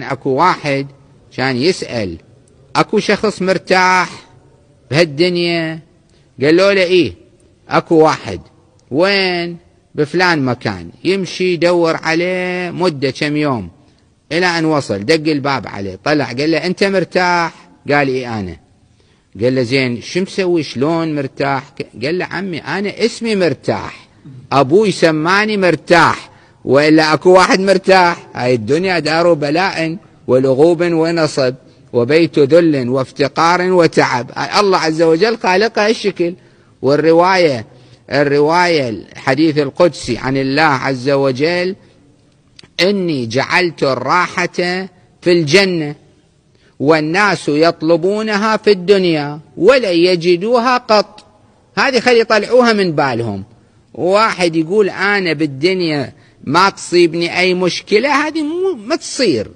يعني اكو واحد كان يسال اكو شخص مرتاح بهالدنيا قالوا له ايه اكو واحد وين بفلان مكان يمشي يدور عليه مده كم يوم الى ان وصل دق الباب عليه طلع قال له انت مرتاح قال ايه انا قال له زين شو مسوي شلون مرتاح قال له عمي انا اسمي مرتاح ابوي سماني مرتاح وإلا أكو واحد مرتاح هاي الدنيا دار بلاء ولغوب ونصب وبيت ذل وافتقار وتعب الله عز وجل خالقها الشكل والرواية الرواية الحديث القدسي عن الله عز وجل إني جعلت الراحة في الجنة والناس يطلبونها في الدنيا ولن يجدوها قط هذه خلي يطلعوها من بالهم واحد يقول أنا بالدنيا ما تصيبني أي مشكلة هذه ما تصير